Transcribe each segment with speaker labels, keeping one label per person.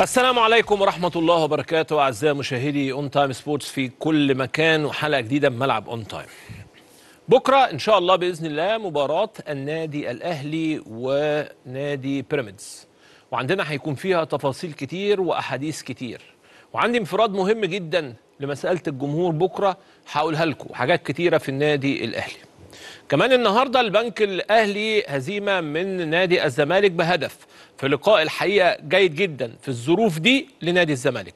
Speaker 1: السلام عليكم ورحمة الله وبركاته أعزائي مشاهدي أون تايم سبورتس في كل مكان وحلقة جديدة من ملعب أون تايم. بكرة إن شاء الله بإذن الله مباراة النادي الأهلي ونادي بيراميدز. وعندنا هيكون فيها تفاصيل كتير وأحاديث كتير. وعندي انفراد مهم جدا لمسألة الجمهور بكرة هقولها لكم حاجات كتيرة في النادي الأهلي. كمان النهارده البنك الاهلي هزيمه من نادي الزمالك بهدف في لقاء الحقيقه جيد جدا في الظروف دي لنادي الزمالك.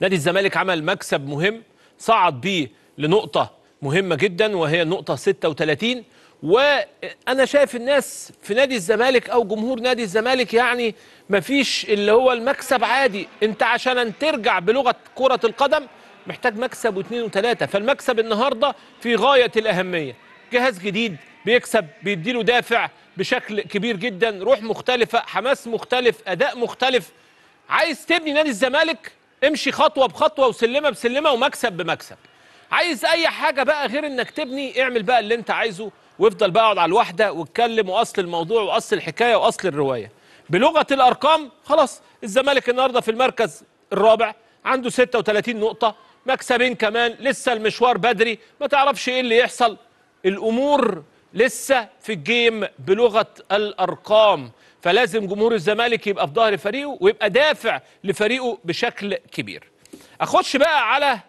Speaker 1: نادي الزمالك عمل مكسب مهم صعد بيه لنقطه مهمه جدا وهي نقطه 36 وانا شايف الناس في نادي الزمالك او جمهور نادي الزمالك يعني مفيش اللي هو المكسب عادي انت عشان أن ترجع بلغه كره القدم محتاج مكسب واثنين وثلاثه فالمكسب النهارده في غايه الاهميه جهاز جديد بيكسب بيديله دافع بشكل كبير جدا روح مختلفه حماس مختلف اداء مختلف عايز تبني نادي الزمالك امشي خطوه بخطوه وسلمه بسلمه ومكسب بمكسب عايز اي حاجه بقى غير انك تبني اعمل بقى اللي انت عايزه وافضل بقى اقعد على الواحده واتكلم واصل الموضوع واصل الحكايه واصل الروايه بلغه الارقام خلاص الزمالك النهارده في المركز الرابع عنده 36 نقطه مكسبين كمان لسه المشوار بدري ما تعرفش ايه اللي يحصل الامور لسه في الجيم بلغه الارقام فلازم جمهور الزمالك يبقى في ظهر فريقه ويبقى دافع لفريقه بشكل كبير اخش بقى على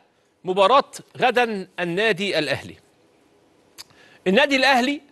Speaker 1: مباراه غدا النادي الاهلي النادي الاهلي